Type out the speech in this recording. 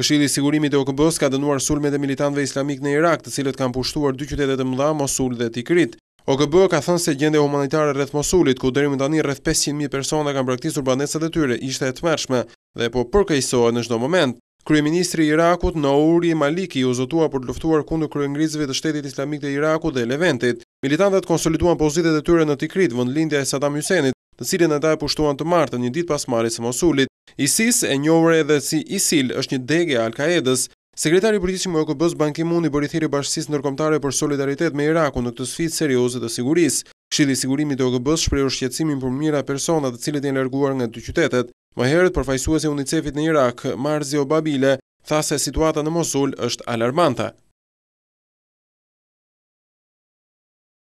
Këshilli i Sigurimit të OKB-s ka dënuar sulmet e militantëve islamik në Irak, të cilët kanë pushtuar dy qytete të mëdha, Mosul dhe Tikrit. OKB ka thënë se gjendja humanitare rreth Mosulit, ku deri më tani rreth 500 mijë persona kanë braktisur banesat e tyre, ishte e tmerrshme dhe po përkeqësohet në çdo moment. Kryeministri i Irakut, Nouri Maliki, u zotua për të luftuar kundër kryengrizëve të Shtetit Islamik të Irakut dhe Leventit. Militantët konsoliduan pozitat e tyre në Tikrit, vendlindja e Saddam Husseinit, të cilën ata e pushtuan të martën një ditë pas marrjes së Mosulit. Isis e njohur edhe si Isil është një degë e Al-Qaedës. Sekretari i Përgjithshëm i OKB-s Ban Ki-moon i bëri thirrje bashkisë ndërkombëtare për solidaritet me Irakun në këtë sfidë serioze të sigurisë. Këshilli i sigurisë të OKB-s shprehu shqetësimin për mijëra persona të cilët janë larguar nga dy qytetet. Më herët përfaqësuesi i UNICEF-it në Irak, Marzio Babile, tha se situata në Mosul është alarmante.